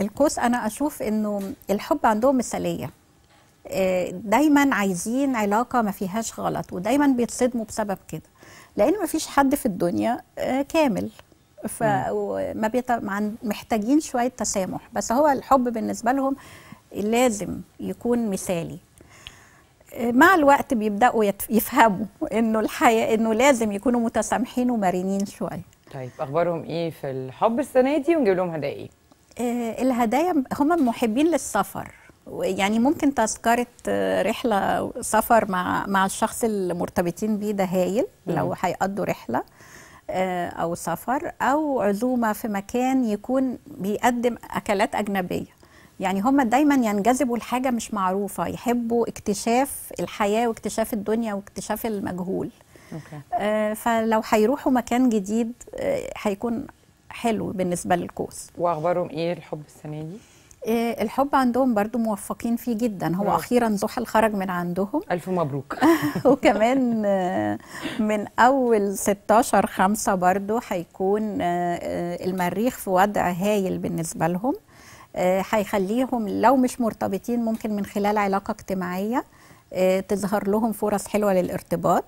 القوس انا اشوف انه الحب عندهم مثاليه آه، دايما عايزين علاقه ما فيهاش غلط ودايما بيتصدموا بسبب كده لان ما فيش حد في الدنيا آه، كامل فما محتاجين شويه تسامح بس هو الحب بالنسبه لهم لازم يكون مثالي آه، مع الوقت بيبداوا يفهموا انه الحياه انه لازم يكونوا متسامحين ومرنين شويه طيب اخبارهم ايه في الحب السنه دي ونجيب لهم هدايا ايه آه، الهدايا هم محبين للسفر يعني ممكن تذكرة آه، رحلة سفر مع مع الشخص اللي مرتبطين بيه ده هايل لو هيقضوا رحلة آه، أو سفر أو عزومة في مكان يكون بيقدم أكلات أجنبية يعني هم دايما ينجذبوا لحاجة مش معروفة يحبوا اكتشاف الحياة واكتشاف الدنيا واكتشاف المجهول أوكي. فلو هيروحوا مكان جديد هيكون حلو بالنسبه للقوس واخبارهم ايه الحب السنه دي إيه الحب عندهم برضو موفقين فيه جدا هو اخيرا زحل خرج من عندهم الف مبروك وكمان آه، من اول 16 5 برضو هيكون آه، آه، المريخ في وضع هايل بالنسبه لهم هيخليهم لو مش مرتبطين ممكن من خلال علاقه اجتماعيه تظهر لهم فرص حلوه للارتباط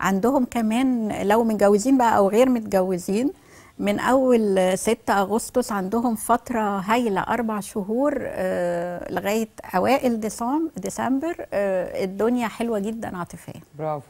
عندهم كمان لو متجوزين بقى او غير متجوزين من اول 6 اغسطس عندهم فتره هايله اربع شهور آه لغايه اوائل ديسمبر آه الدنيا حلوه جدا عاطفيا برافو